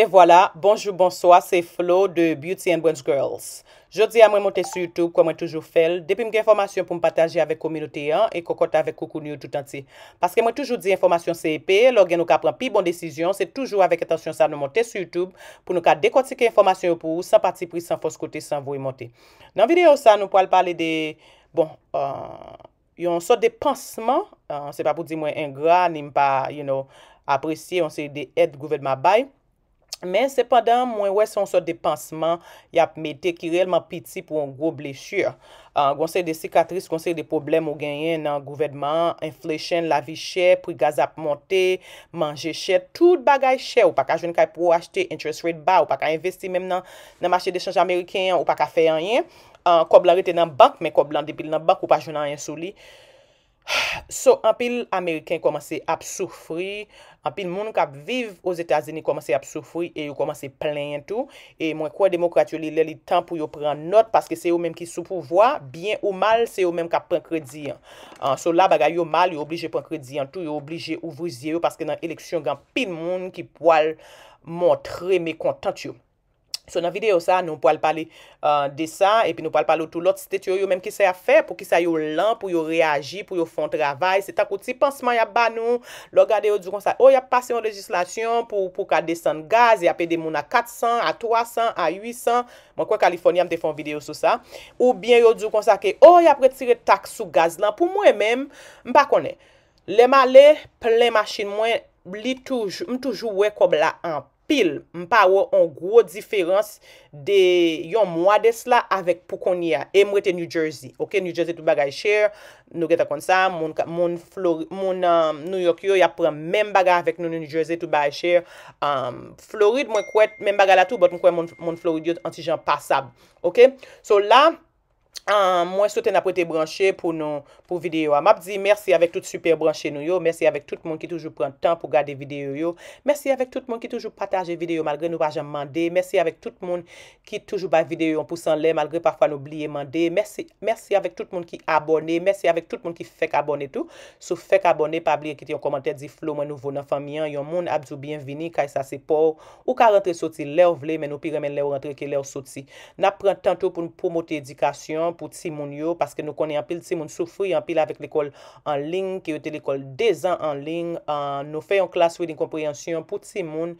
Et voilà, bonjour, bonsoir, c'est Flo de Beauty and Brands Girls. Je dis a mwen monté sur YouTube, kwa mwen toujou fèl, depi mwen gen informasyon pou m patajé avèk komilote an, e koukote avèk koukouni ou tout an ti. Paske mwen toujou di informasyon se epè, lò gen nou ka pran pi bon desisyon, se toujou avèk etasyon sa nou monté sur YouTube, pou nou ka dekoti ke informasyon ou pou ou, san pati pris, san fos kote, san vou y monté. Nan videyo sa, nou po al pale bon, euh, de, bon, yon sot de panseman, euh, se pa pou di mwen ingran, ni m pa apresye, yon Men sepadan mwen wè son sot de panseman yap metè ki relman piti pou an gro blechur. Gonsè de sikatris, gonsè de problem ou genyen nan gouvedman, inflation, lavi chè, pri gaz ap monte, manje chè, tout bagay chè ou pa ka jwen kaj pou achete interest rate ba, ou pa ka investi menm nan machè de chanj Ameriken ou pa ka fè anyen. Kob lan rete nan bank, men kob lan depil nan bank ou pa jwen anyen sou li. So, an pil Ameriken komanse ap soufri, An pil moun kap viv os Etazeni komanse ap soufri e yo komanse plen tou. E mwen kwa demokrat yo li lè li tan pou yo pran not paske se yo menm ki soupouvoa, byen ou mal se yo menm kap pren kredi an. An sou la bagay yo mal yo oblije pren kredi an tou, yo oblije ouvri zye yo paske nan eleksyon gen pil moun ki poal montre me kontant yo. Sou nan video sa, nou pou al pali euh, de sa, epi nou pali pali ou tout lot, sete yo yo menm ki sa ya fe, pou ki sa yo lan, pou yo reagi, pou yo fon travay, se takouti panseman ya ban nou, lo gade yo djou konsa, ou oh, ya pase yon legislasyon, pou ka desen gaz, ya pe de moun a 400, a 300, a 800, mwen kwa Kaliforniya mte fon video sou sa, ou bien yo djou konsa ke, ou oh, ya pre tire tak sou gaz lan, pou mwen menm, mba konen, le ma le, plen machine mwen, li toujou, mtoujou we kob la anp, pil mpa wè an gwo diferans de yon mwades la avèk pou kon yè. E mwè te New Jersey. Ok, New Jersey tou bagay chèr. Nou gèta kon sa. Moun um, New York yo ya prèm mèm bagay avèk nou New Jersey tou bagay chèr. Um, Florid mwen kwèt mèm bagay la tou, bot mwen kwèt moun Florid yo ansi jan pasab. Ok, so la... An mwen sote na pwete branche pou videyo a. M ap di mersi avek tout super branche nou yo. Mersi avek tout moun ki toujou pran tan pou gade videyo yo. Mersi avek tout moun ki toujou pataje videyo malgre nou pa jan mande. Mersi avek tout moun ki toujou ba videyo yon pousan le malgre pa kwa nou bliye mande. Mersi avek tout moun ki abone. Mersi avek tout moun ki fek abone tou. Sou fek abone pa bliye kit yon komante di Flo mwen nouvo nan famiyan. Yon moun ap zou bienvini kaj sa sepou. Ou ka rentre soti le ou vle men ou pi remen le ou rentre ke le ou soti. pou ti moun yo, paske nou konen anpil ti moun soufri anpil avik l'ekol anling ki yo te l'ekol dezan anling nou fe yon klaswe din komprehensyon pou ti moun,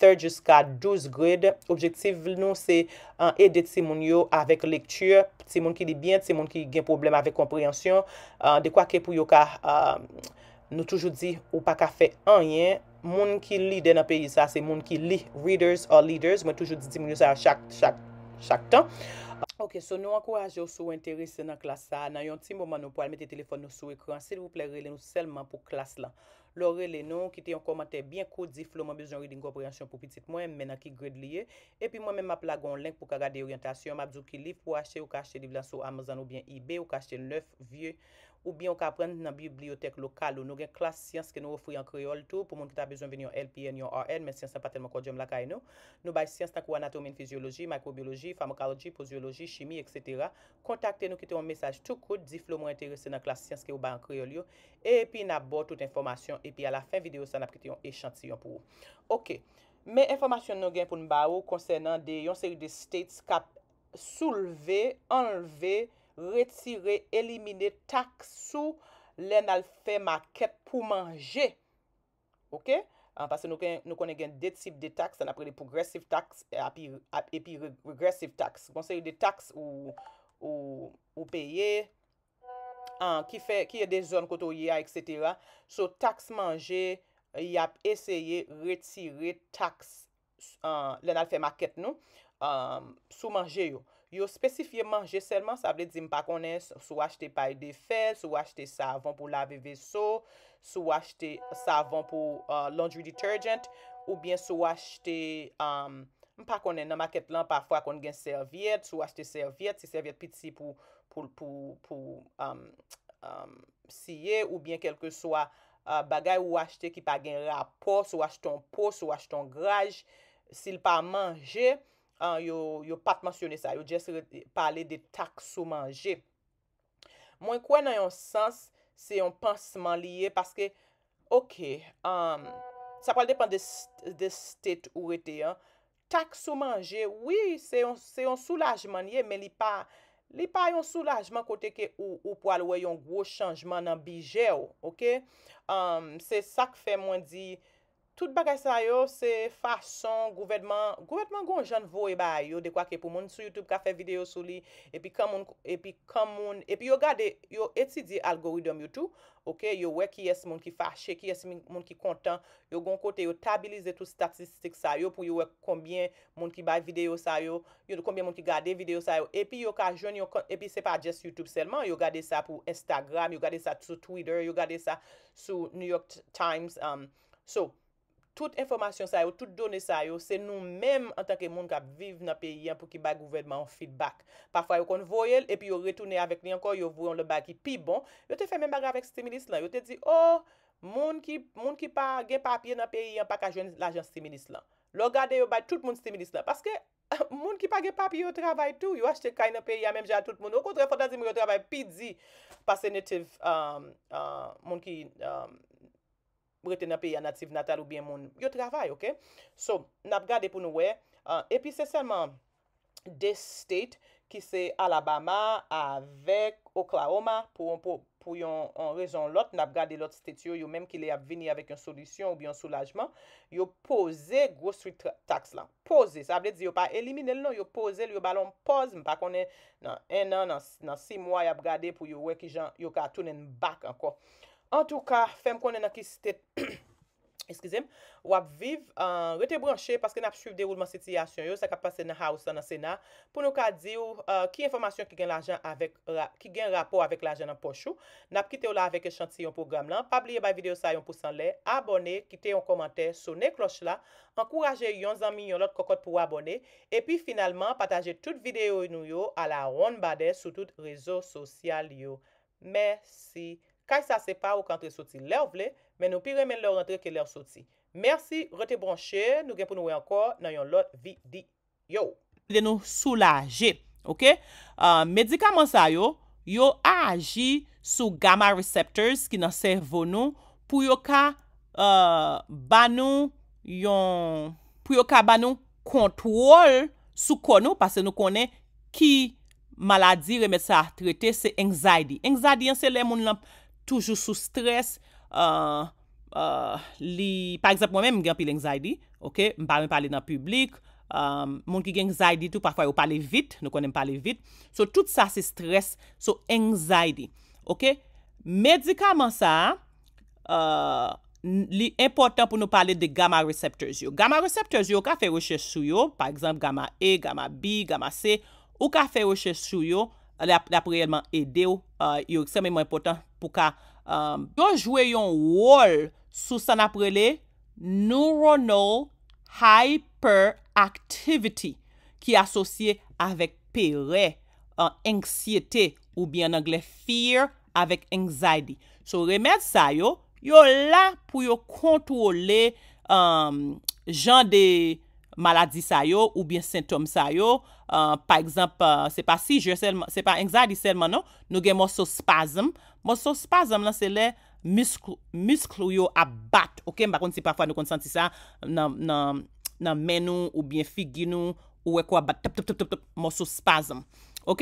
third jusqu'a 12 grade, objektiv nou se an edet ti moun yo avik lektur, ti moun ki li bien, ti moun ki gen problem avik komprehensyon euh, de kwa ke pou yo ka euh, nou toujou di ou pa ka fe anyen moun ki li den api yisa se moun ki li readers or leaders moun toujou di ti moun yo sa chak chak tan Ok, so nou akouwaje ou sou interesse nan klas sa, nan yon ti mouman nou pou al mette telefon nou sou ekran, se louple rele nou selman pou klas la. Lou rele nou, ki te yon komante bien kou di flou, mwen bezon ri din kompreansyon pou pitik mwen mena ki gred liye. E pi mwen men ma plagon lenk pou ka gade orientasyon, mabzou ki li pou ashe ou ka ashe divlan sou Amazon ou bien eBay ou ka ashe neuf, viey. Ou bi yon ka apren nan bibliotek lokal ou nou gen klas siyans ke nou ofri an kreol tou. Pou moun ki ta bezon ven yon LPN, yon RN, men siyans an pa telman kwa djom lakay nou. Nou bay siyans takou anatomin fizyologi, mikrobiologi, famokardi, posyologi, chimi, etc. Kontakte nou ki te yon mesaj tou kout, zif lou moun enterese nan klas siyans ke yon bay an kreol yo. E pi na bo tout informasyon, e pi a la fin video sa na priti yon esyansi yon pou. Ok, men informasyon nou gen pou mba ou konsen nan de yon seri de states ka souleve, enleve, Retire, elimine taks sou lè nal fè maket pou manje. Ok? Anpase nou konen gen detip de taks an apre de progressive taks e pi regressive taks. Konseye de taks ou peye, an ki fè, ki yè e de zon koto yè, etc. Sou taks manje, yap eseye retire taks lè nal fè maket nou sou manje yo. Yo spesifye manje selman, sa vle dizi m pa konen sou achete paye de fel, sou achete savon pou lave ve so, sou achete savon pou uh, laundry detergent, ou bien sou achete, m um, pa konen nan maket lan pa fwa kon gen serviet, sou achete serviet, si serviet piti pou um, um, siye, ou bien kelke swa uh, bagay ou achete ki pa gen rapo, sou acheton po, sou acheton graj, si l pa manje. yo pat mansyone sa, yo jesre pale de tak sou manje. Mwen kwen nan yon sens, se yon panseman liye, paske, ok, sa pal depan de stet ou rete, tak sou manje, wii, se yon soulajman liye, men li pa yon soulajman kote ke ou pou alwe yon gros chanjman nan bije ou, ok? Se sak fe mwen di, tout bagay sa yo se fason gouvedman, gouvedman gwen jen vo e bay yo de kwa ke pou moun sou YouTube ka fe video sou li, epi kan moun, epi kan moun, epi yo gade, yo eti di algoridom YouTube, ok, yo wek ki es moun ki fache, ki es moun ki kontan, yo gwen kote yo tabilize tout statistik sa yo pou yo wek kombien moun ki bay video sa yo, yo de kombien moun ki gade video sa yo, epi yo ka jen yo, epi se pa just YouTube selman, yo gade sa pou Instagram, yo gade sa sou Twitter, yo gade sa sou New York Times, um, so, Tout informasyon sa yo, tout done sa yo, se nou menm an tanke moun ka viv nan peyi an pou ki bay gouvedman an feedback. Parfwa yo kon voyel, epi yo retoune avek ni ankon, yo voyon le bay ki pi bon. Yo te fe menm baga avek Stimulis lan, yo te di, oh, moun ki pa gen papye nan peyi an, pa ka jwen l'ajan Stimulis lan. Lo gade yo bay tout moun Stimulis lan, paske moun ki pa gen papye yo travay tou, yo achte kay nan peyi an menm jan tout moun. Yo kontre fondan di moun yo travay pi di, pasenative, euh, euh, moun ki... Euh, brete nan peya nativ natal ou bien moun. Yo travay, ok? So, nap gade pou nou we. E pi se selman de state ki se Alabama avek Oklahoma pou yon rezon lot, nap gade lot state yo, yo menm ki le ap vini avek yon solisyon ou bien soulajman, yo pose gros street tax lan. Pose, sa ap det zi yo pa elimine l non, yo pose l, yo balon pose, mpa konen nan en nan nan si mwa ap gade pou yo we ki jan, yo ka atounen bak anko. En tou ka, fem konen an ki sitet, eskizem, wap viv, rete branche, paske nap suiv deroulman sitiyasyon yo, sa ka pase nan ha ou sa nan sena, pou nou ka di ou ki informasyon ki gen rapor avek l'ajen an pochou, nap kite ou la avek echant si yon program lan, pabliye bay videyo sa yon pousan le, abone, kite yon komante, sone kloch la, ankuraje yon zanmi yon lot kokot pou abone, e pi finalman pataje tout videyo yon yo ala ron bade sou tout rezo sosyal yo. Mersi. kaj sa sepa ou kan tre soti lèv lè, men nou pi remen lèv rentre ke lèv soti. Mersi, rete bronche, nou gen pou nou wè ankor nan yon lot vi di. Yo, le nou soulaje, ok, uh, medika man sa yo, yo aji sou gamma receptors ki nan servon nou, pou yo ka uh, ban nou yon, pou yo ka ban nou kontwol sou kon nou, parce nou konen ki maladi reme sa trete se anxiety. Anxiety anse le moun lèm Toujou sou stres, euh, euh, li, pa eksept mwen men mgen pi l'anxiety, ok, mpa mwen pali nan publik, euh, moun ki gen anxiety tou, pa fwa yo pali vit, nou konen pali vit, so tout sa se stres, so anxiety, ok, medikaman sa, li important pou nou pali de gamma receptors yo, gamma receptors yo, ka fe roche sou yo, pa eksept gamma E, gamma B, gamma C, ou ka fe roche sou yo, la pou realman ede yo, Euh, yo eksemenman impotant pou ka euh, yo jwe yon wol sou san aprele neuronal hyperactivity ki asosye avèk pere, ansyete ou byen angle fear avèk anxiety. So remèd sa yo, yo la pou yo kontrole jan euh, de... maladi sa yo ou bien sintom sa yo. Euh, par ekzamp, se pa si, se pa enzadi selman non. no, nou gen moso spasm. Moso spasm la se le misklo yo abat. Ok, mbakon se pa fwa nou konsanti sa nan men nou ou bien figi nou ou ekwa abat, tap, tap, tap, tap, tap, moso spasm. Ok?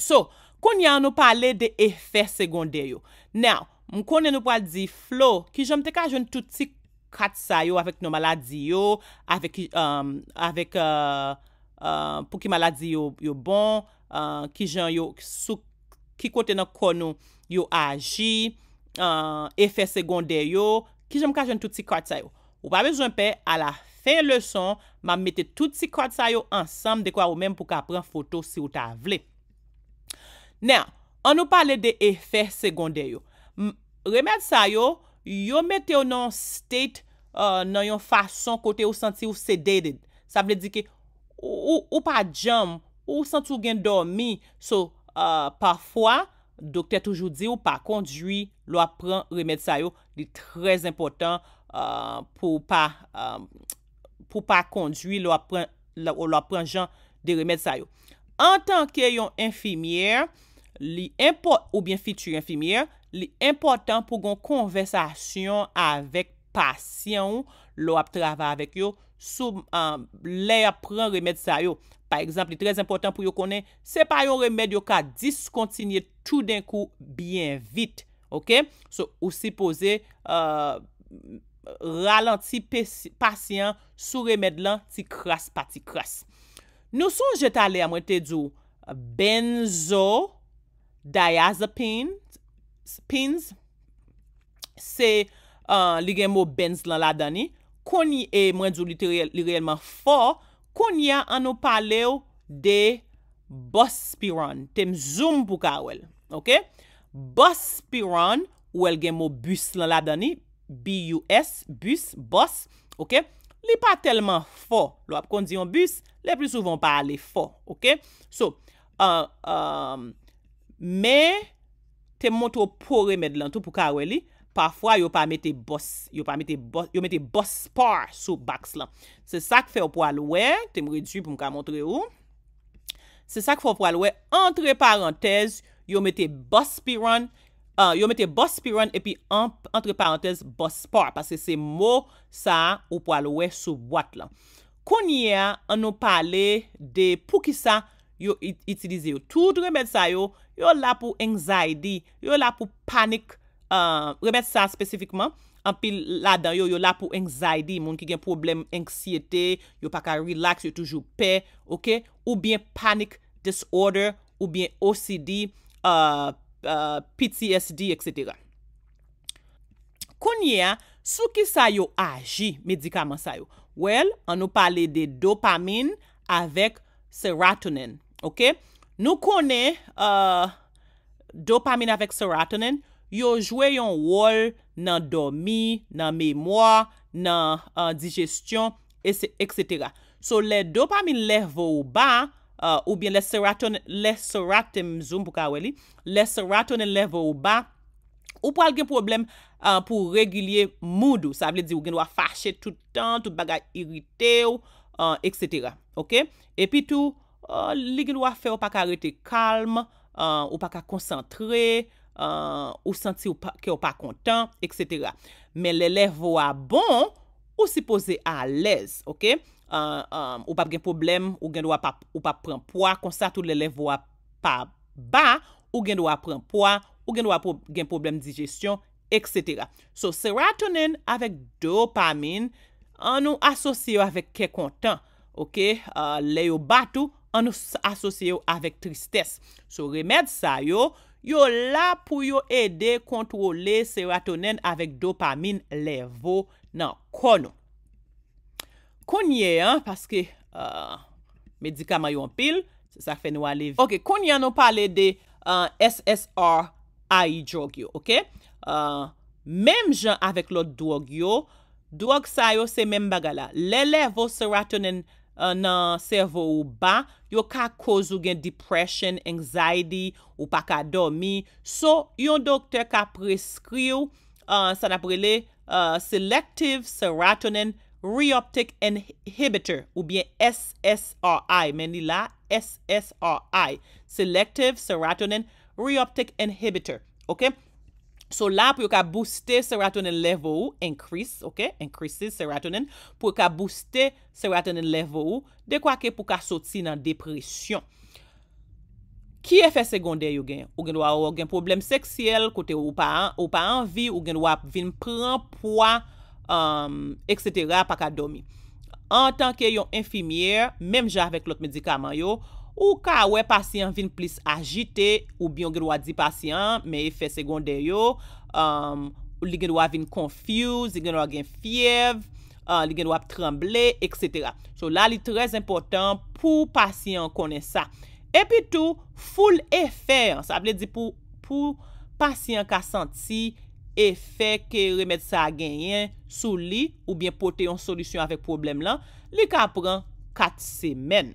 So, konye an nou pale de efek segonde yo. Now, mkone nou pale di flow, ki jom te ka joun toutik, kat sa yo avèk nou maladi yo, avèk, um, uh, um, pou ki maladi yo yo bon, uh, ki jan yo sou, ki kote nan konou yo aji, uh, efèr segonde yo, ki jan mkajan tout si kat sa yo. Ou pa bezon pe, a la fèn leson, ma mette tout si kat sa yo ansam dekwa ou menm pou ka pren foto si ou ta vle. Nè, an nou pale de efèr segonde yo. Remèd sa yo, yo mette ou nan state euh, nan yon fason kote ou santi ou sedede. Sa vle di ke ou pa jam, ou santi ou gen dormi. So, euh, pafwa, dokte toujou di ou pa kondwi lo apren remèd sa yo, li trez impotant euh, pou pa kondwi lo apren jan de remèd sa yo. An tanke yon infimièr, li import ou bien fitur infimièr, li importan pou gon konversasyon avek pasyon lo ap trava avek yo sou le ap pran remèd sa yo pa ekzamp li trez importan pou yo konen se pa yon remèd yo ka diskontinye tout den kou bien vit ou si pose euh, ralenti pasyon sou remèd lan ti kras pa ti kras nou son jet ale amwete di yo benzodiazepine Pins, se euh, li genmou benz lan la dani, koni e mwenjou li te li relman fo, koni an nou pale ou de buspiran, tem zoom pou ka wel, ok? Buspiran, ou el genmou bus lan la dani, B-U-S, bus, bus, ok? Li pa telman fo, lo ap kon diyon bus, li ap li souvan pale fo, ok? So, euh, euh, me... Te mwoto pou remèd lan tou pou ka wè li. Parfwa yo pa mette BOS. Yo mette BOSPAR sou baks lan. Se sak fè ou pou alwè. Te mwori disi pou mka mwotre ou. Se sak fè ou pou alwè. Entre parantez, yo mette BOSPIRON. Euh, yo mette BOSPIRON epi entre parantez BOSPAR. Pase se mo sa ou pou alwè sou vwat lan. Kon yè, an nou pale de pou ki sa... yo itilize yo. Tout remèd sa yo, yo la pou anxiety, yo la pou panic, euh, remèd sa spesifikman, anpil la dan, yo la pou anxiety, moun ki gen problem anksiyete, yo pa ka relax, yo toujou pe, oubyen panic disorder, oubyen OCD, euh, euh, PTSD, etc. Konye, sou ki sa yo aji, medikaman sa yo? Well, an nou pale de dopamine avek serotonin. Nou kone uh, dopamin avèk serotonin, yo jwe yon wol nan domi, nan memwa, nan uh, digestyon, etc. So, le dopamin leve ou ba, uh, ou bien le serotonin leve ou ba, ou pou alge problem pou regilye moudou. Sa vle di ou genwa fache toutan, tout bagay irite ou, etc. Ok? E pi tou... Li gen do a fe ou pa ka rete kalm, euh, ou pa ka konsantre, euh, ou senti ke ou pa kontan, etc. Men le lev vo a bon, ou si pose a lez, ok? Euh, ou pa gen problem, ou gen do a pa pren poa, konsantre ou le lev vo a pa ba, ou gen do a pren poa, ou gen do a gen problem digestyon, etc. So serotonin avek dopamin an nou asosye yo avek ke kontan, ok? Le yo batou. an nou asosye yo avèk tristès. So, remèd sa yo, yo la pou yo ede kontrole serotonen avèk dopamin levo nan konon. Konye, an, paske, euh, medikama yo an pil, se sa fè nou aliv. Ok, konye an nou pale de euh, SSRI drug yo, ok? Mem jan avèk lot drug yo, drug sa yo se mem bagala. Le levo serotonen levo, Euh, nan servou ba, yo ka kozu gen depresyon, anzaydi, ou pa ka domi. So, yon doktor ka preskri ou, euh, sa naprele euh, Selective Serotonin Reoptic Inhibitor, ou bien SSRI, men li la SSRI. Selective Serotonin Reoptic Inhibitor, okey? So la pou yo ka booste serotonin level ou, increase, ok, increases serotonin, pou yo ka booste serotonin level ou, dekwa ke pou ka soti nan depresyon. Ki efe segonde yo gen? Ou gen wawo gen problem seksyel, kote ou pa anvi, ou gen wawo vin pran poa, um, eksetera, pa ka domi. En tanke yon infimiye, menm jan vek lot medikaman yo, Ou ka wè pasyen vin plis agite, ou byon genwa di pasyen, men efè segondè yo, um, li genwa vin konfuse, li genwa gen fiev, uh, li genwa tremble, etc. So la li trez important pou pasyen konen sa. E pi tou, foul efè, sa ap le di pou pasyen ka senti efè ke remèd sa genyen sou li, ou byen pote yon solisyon avek problem lan, li ka pran kat semen.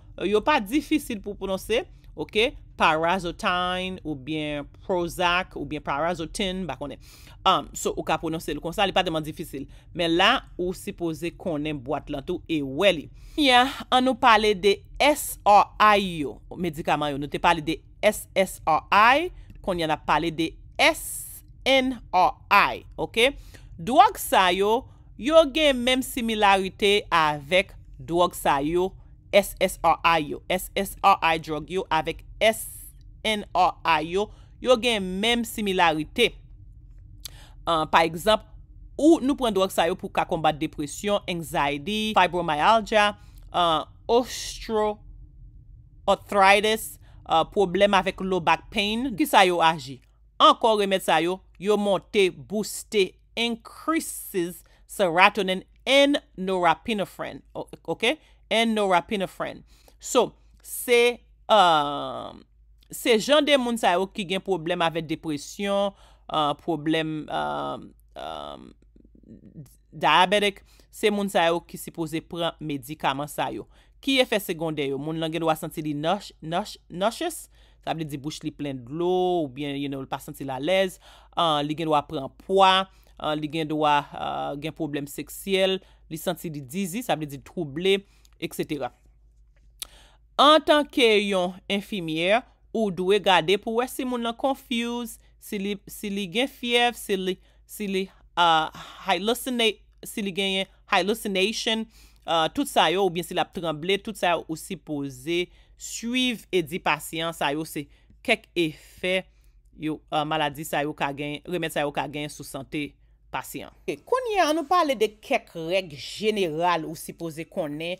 Euh, yo pa difisil pou pou non se, ok? Parazotine ou bien Prozac ou bien Parazotin, ba konen. Um, so, ou ka pou non se. Kon sa li pa deman difisil. Men la, ou sipoze konen boat lan tou e weli. Ya, an nou pale de SRI yo. Medikaman yo nou te pale de SSRI. Kon yana pale de SNRI, ok? Dwa gsa yo, yo gen menm similarite avek dwa gsa yo yo. SSRI yo, SSRI drug yo avèk SNRI yo, yo gen menm similaryte. Par ekzamp, ou nou pren do ak sa yo pou ka kombat depresyon, anzaydi, fibromyalgia, ostro, arthritis, problem avèk low back pain, ki sa yo aji? Ankor remet sa yo, yo monte, booste, increases serotonin and norepinephrine, okè? And nora pinofren. So, se um, jande moun sa yo ki gen problem avet depresyon, uh, problem um, um, diabetik, se moun sa yo ki se pose premedikaman sa yo. Ki efek segonde yo? Moun lan gen do a senti li nosh, nosh, noshes, sa ble di bouch li plen glou, ou bien, you know, li pa senti la lez, uh, li gen do a pren poa, uh, li gen do a gen problem seksyel, li senti li dizi, sa ble di trouble, En tanke yon infimiè, ou dwe gade pou wè si moun lan konfuse, si li gen fiev, si li gen yon hallucination, tout sa yo ou bin si la tremble, tout sa yo ou si pose, suiv edi pasyant, sa yo se kek efè yo maladi sa yo ka gen, remè sa yo ka gen sou sante pasyant. Konye, an nou pale de kek reg jeneral ou si pose konen,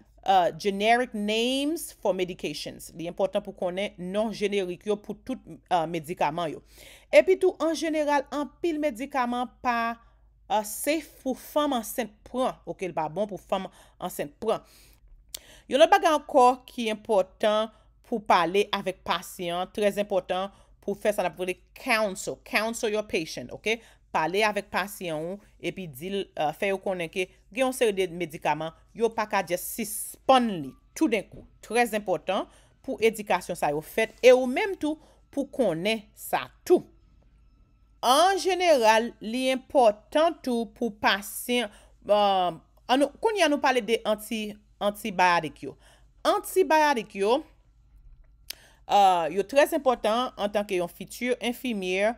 Euh, generic names for medications. Li important pou konen non-generic yo pou tout euh, medikaman yo. Epi tou, an general, an pil medikaman pa euh, se pou fam ansen pran. Ok, li ba bon pou fam ansen pran. Yo le baga ankor ki important pou pale avik pasyant, trez important pou fe san apreli counsel, counsel your patient, ok? pale avèk pasyon ou, epi dil, euh, fè yo konen ke, gen yon seri de medikaman, yo pakadje sispan li, tout den kou, tres importan pou edikasyon sa yo fet, e yo menm tou, pou konen sa tou. An jeneral, li importan tou pou pasyon, euh, kon yon nou pale de anti-bayadik yo. Anti-bayadik yo, euh, yo tres importan, an tanke yon fitur, enfimir,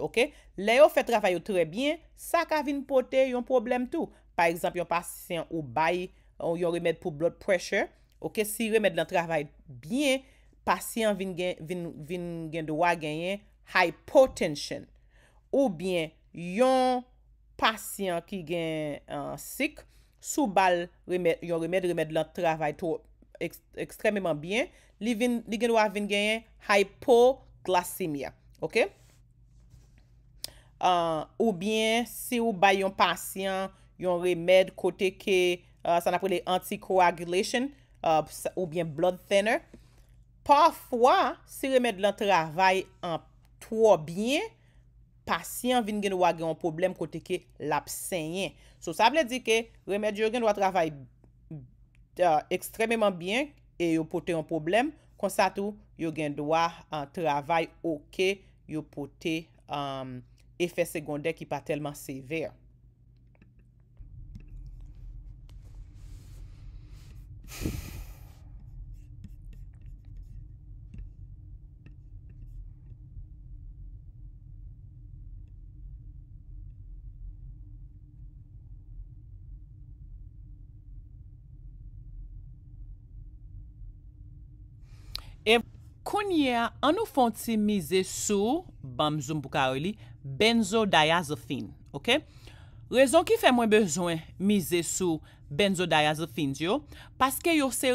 Ok, le yo fe travay yo trebyen, sa ka vin pote yon problem tou. Par exemple, yon pasyen ou bay yon remèd pou blood pressure. Ok, si remèd lan travay bien, pasyen vin gen do a genyen hypotension. Ou bien, yon pasyen ki gen euh, syk, sou bal yon remèd, remèd lan travay tou ekstremèman bien, li gen do a vin genyen hypoglasemia. Ok, ok. Euh, ou byen si ou bay yon pasyon, yon remèd kote ke, euh, san aprele anti-coagulation, euh, ou byen blood thinner. Parfwa, si remèd lan travay an to byen, pasyon vin gen wage yon problem kote ke lap senyen. So sa ble di ke, remèd yo gen wage travay ekstrememan byen, e yo pote yon problem, konsatu yo gen wage travay oke yo pote an... Um, efè sekondè ki pa telman sever. M Konye, an nou fonti mize sou, bam zoom pou ka ou li, benzodiazephin, ok? Rezon ki fè mwen bezwen mize sou benzodiazephin diyo, paske yo se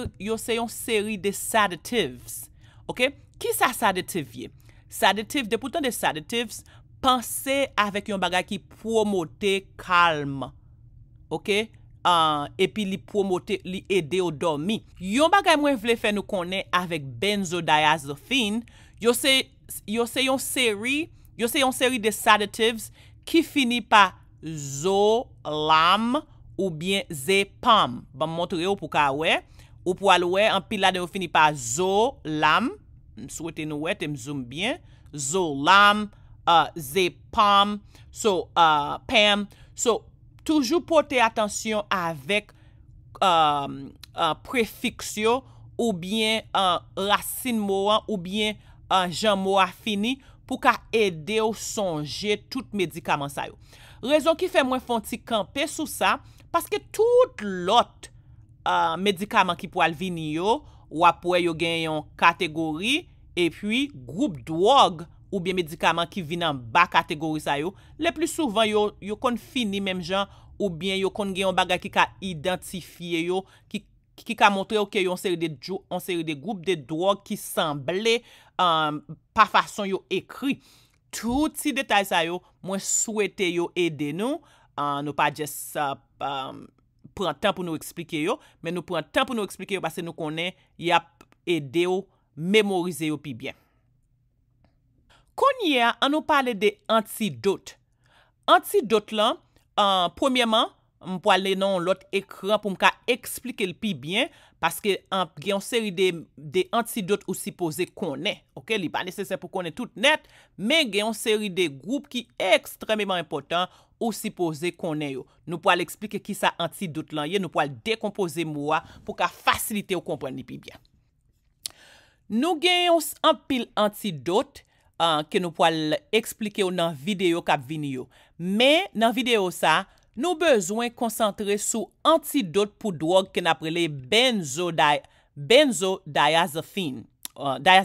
yon seri de sadatives, ok? Ki sa sadative ye? Sadative, depoutan de sadatives, panse avèk yon bagay ki promote kalm, ok? Ok? Euh, epi li promote, li ede yo dormi. Yon bagay mwen vle fè nou konen avèk benzodiazofin, yo se yon seri, yo se yon seri de sedatives, ki fini pa zo, lam, ou bien ze, pam. Ba mwotre yo pou ka we, ou pou alwe, an pi la de yo fini pa zo, lam, mswe te nou we, te mzoum byen, zo, lam, euh, ze, euh, pam, so, pam, so... Toujou pote atensyon avek um, prefiksyon ou bien rassin mouan ou bien jan mouan fini pou ka ede ou sonje tout medikaman sayo. Rezon ki fe mwen fonti kampe sou sa, paske tout lot uh, medikaman ki pou alvini yo, wapwe yo genyon kategori e pi group drug. ou bien medikaman ki vi nan ba kategori sa yo, le plis souvan yo kon fini menm jan, ou bien yo kon gen yon bagay ki ka identifiye yo, ki ka montre euh, yo ke yo anseri de group de drog ki sanble pa fason yo ekri. Touti detay sa yo, mwen souwete yo ede nou, nou pa jes pran tan pou nou eksplike yo, men nou pran tan pou nou eksplike yo, pase nou konen yap ede yo, memorize yo pi byen. Konye an nou pale de antidote. Antidote lan, premièman, mwen po alè nan lòt ekran pou mka eksplike l pi byen, paske gen yon seri de antidote ou si pose konè. Ok, li ba nesesè pou konè tout net, men gen yon seri de groupe ki ekstremèman impotant ou si pose konè yo. Nou po alè eksplike ki sa antidote lan ye, nou po alè dekompose mwa pou ka fasilite ou kompren li pi byen. Nou gen yon an pil antidote ke nou pou al explike ou nan videyo kap vini yo. Me nan videyo sa, nou bezwen konsantre sou antidote pou drog ke naprele benzodiazepine. Euh,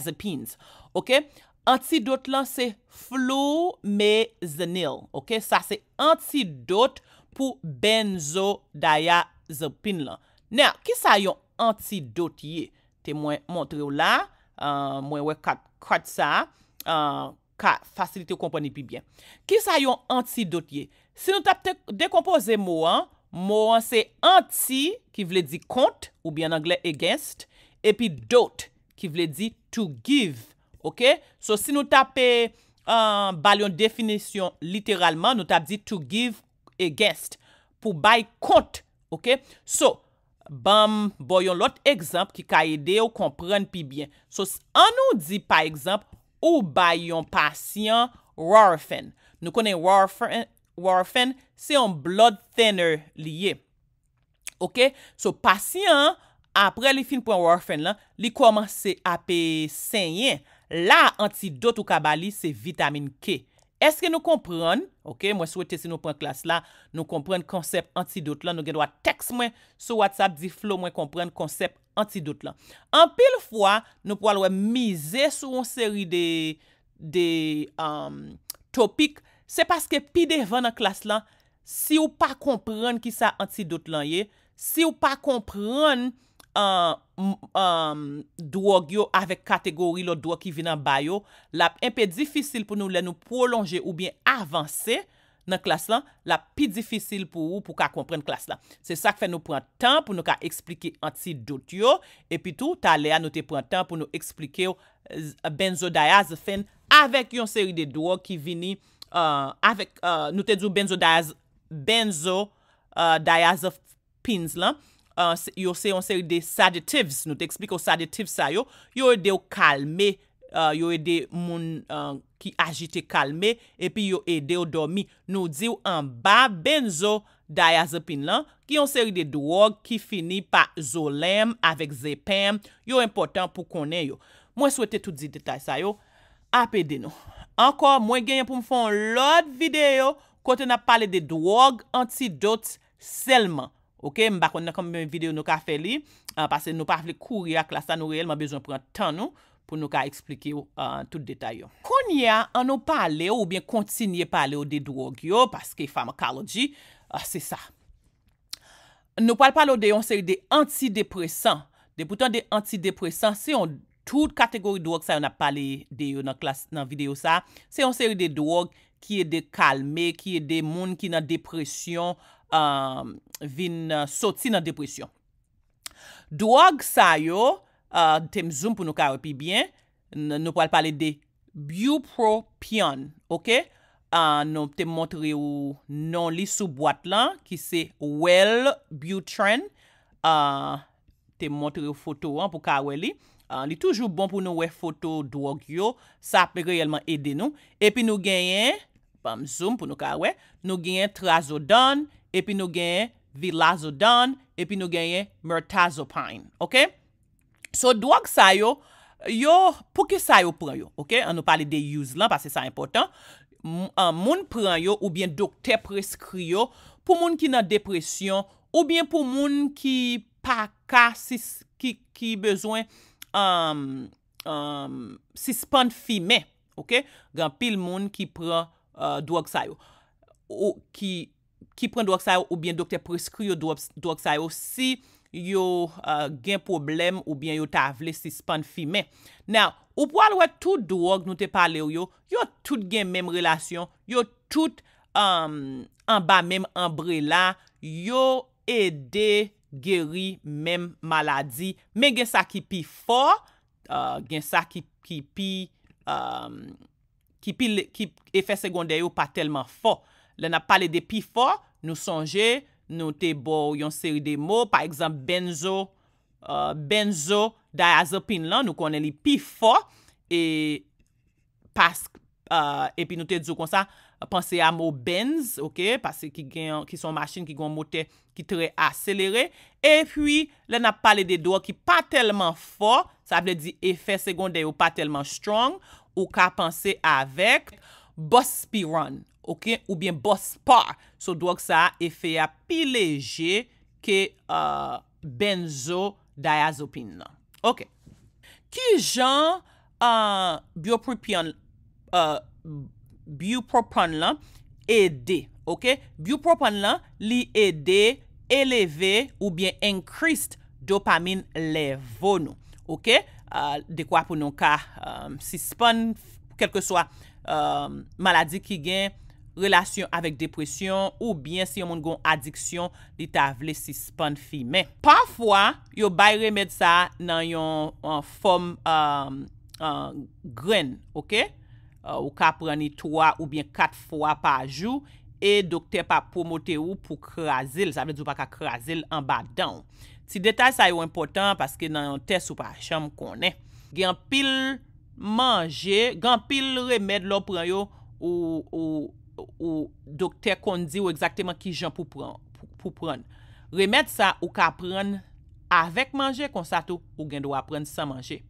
antidote lan se flou me zanil. Sa se antidote pou benzodiazepine lan. Nè, ki sa yon antidote ye? Te mwen montre ou la, euh, mwen we kat sa. Euh, ka fasilite ou komponi pi byen. Ki sa yon anti dot ye? Si nou tap dekompoze mou an, mou an se anti, ki vle di kont, ou byen angle against, epi dot, ki vle di to give. Ok? So, si nou tape euh, balyon definisyon literalman, nou tape di to give against, pou bay kont. Ok? So, bam, boyon lot ekzamp ki ka yede ou kompren pi byen. So, an nou di pa ekzamp, Ou bay yon pasyon warfen. Nou konen warfen, se yon blood thinner liye. Ok, so pasyon apre li fin pou yon warfen la, li koman se ape senyen. La antidote ou kabali se vitamin K. Eske nou kompran, ok, mwen souwete si nou pran klas la, nou kompran konsep anti-dot lan, nou genwa teks mwen sou WhatsApp, di flow mwen kompran konsep anti-dot lan. An pil fwa, nou pou alwe mize sou un seri de um, topik, se paske pi devan an klas la, si ou pa kompran ki sa anti-dot lan ye, si ou pa kompran... Drog yo avèk kategori lo dro ki vin an bayo La ap epè difisil pou nou lè nou prolonje ou bien avansè Nan klas lan, la ap pi difisil pou ou pou ka kompren klas lan Se sak fè nou prantan pou nou ka eksplike ansi dot yo E pi tou talè an nou te prantan pou nou eksplike yo euh, Benzodiazephen avèk yon seri de dro ki vini euh, Avèk euh, nou te djou benzodiazephen la Yo se yon seri de sedatives Nou te ekspliko sedatives sa yo Yo e de yo kalme uh, Yo e de moun uh, ki agite kalme E pi yo e de yo dormi Nou diyo an ba benzo Daya zepin lan Ki yon seri de drog ki fini pa Zolem avek zepem Yo e important pou konen yo Mwen souwete tout di detay sa yo Ape deno Ankor mwen genye pou mfon lot video Kote na pale de drog antidote Selman Ok, mbakon nan koman mwen videyo nou ka fe li, anpase ah, nou pa fle kouri a klasan nou reyelman bezon pren tan nou, pou nou ka eksplike yo an ah, tout detay yo. Kon ya, an nou pale yo ou bien kontinye pale yo de drog yo, paske pharmacology, ah, se sa. Nou pal pale yo de yo, an seri de antidepressant. De boutan de antidepressant, se yon tout kategori drog sa yon a pale yo nan videyo sa, se yon seri de drog ki e de kalme, ki e de moun ki nan depresyon, Um, vin uh, sotsi nan depresyon. Dwaag sa yo, uh, te mzoum pou nou kawè pi bien, nou pral pale de, biopropion, ok? Uh, nou te montre ou, non li sou boat lan, ki se, well, biotren, te montre ou foto an pou kawè li, li toujou bon pou nou we foto dwaag yo, sa apè gè yelman edè nou, epi nou genyen, pwam zoom pou nou kawè, nou genyen trazodon, epi nou genye vilazodan, epi nou genye mirtazopine. Ok? So, drug sayo, yo, pou ki sayo pran yo? Ok? An nou pali de yuz lan, pase sa impotant. Moun pran yo, ou bien dokte preskri yo, pou moun ki nan depresyon, ou bien pou moun ki paka, ki bezwen, si span fime. Ok? Gan pil moun ki pran uh, drug sayo. Ou ki... Ki pren drog sa yo ou bien dokte preskri yo drog sa yo si yo uh, gen problem ou bien yo ta avle si span fi men. Nou, ou po alwe tout drog nou te pale yo, yo tout gen menm relasyon, yo tout um, an ba menm anbrela, yo ede geri menm maladi. Men gen sa ki pi fo, uh, gen sa ki pi um, efek segonde yo pa telman fo. Le nap pale de pi fo, nou sonje, nou te bo yon seri de mo, pa ekzamp, benzo, euh, benzo, da a zopin lan, nou konen li pi fo, e pask, euh, epi nou te dzo konsa, panse a mo benz, ok, pase ki son masin ki kon motè ki tre aselere, e fui, le nap pale de doa ki pa telman fo, sa aple di efè segondè ou pa telman strong, ou ka panse avek, Bospiron, oubyen bospar. So, do ak sa efeya pi leje ke uh, benzo diazopin nan. Ok. Ki jan uh, uh, biopropan lan ede? Ok. Biopropan lan li ede eleve oubyen enkrist dopamin levonou. Ok. De kwa pou nou ka um, si span... kel ke swa euh, maladi ki gen relasyon avek depresyon ou bien si yon moun goun adiksyon li ta vle si span fi men. Parfwa, yo bay remed sa nan yon form euh, gren, euh, ou ka preni 3 ou bien 4 fwa pa jou e dokter pa promote ou pou krasil, sa vle di w pa ka krasil an ba dan. Ti detay sa yo important paske nan yon test ou pa chanm konen. Gen pil manje, gan pil remèd lo pran yo ou doktè kon di ou ekzaktèman ki jan pou pran. Remèd sa ou ka pran avek manje konsato ou gen do apren san manje.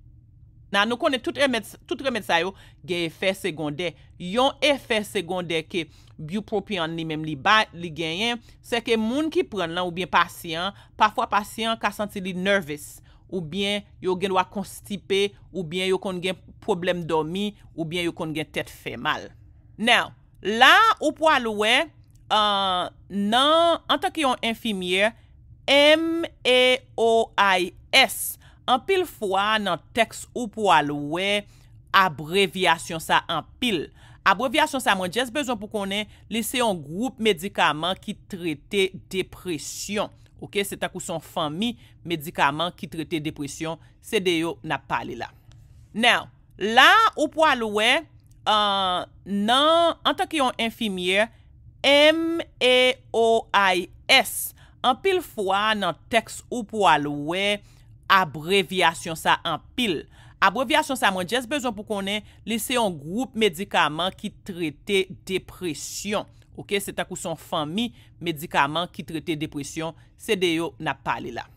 Nan nou konen tout remèd sa yo gen efè segondè. Yon efè segondè ke biopropion li menm li genyen se ke moun ki pran lan ou bien pasyant pafwa pasyant ka santi li nervis. Ou byen yo gen wak konstipe, ou byen yo kon gen problem domi, ou byen yo kon gen tet fe mal. Nou, la ou po alwe euh, nan, an tanke yon infimier, M-A-O-I-S. E an pil fwa nan teks ou po alwe, abrevyasyon sa an pil. Abrevyasyon sa mwen jes bejon pou konen lese yon group medikaman ki trete depresyon. Ok, se tak ou son fami, medikaman ki trite depresyon, se deyo na pale la. Nou, la ou po alowe, euh, nan, an tak yon infimier, M-E-O-I-S. An pil fwa nan teks ou po alowe, abrevyasyon sa an pil. Abrevyasyon sa, mwen jes bezon pou konen lese yon group medikaman ki trite depresyon. Ok, se tak ou son fan mi, medikaman ki trete depresyon, se deyo na pale la.